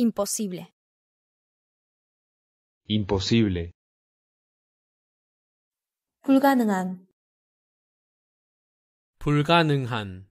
Imposible. Imposible. 불가능한. 불가능한.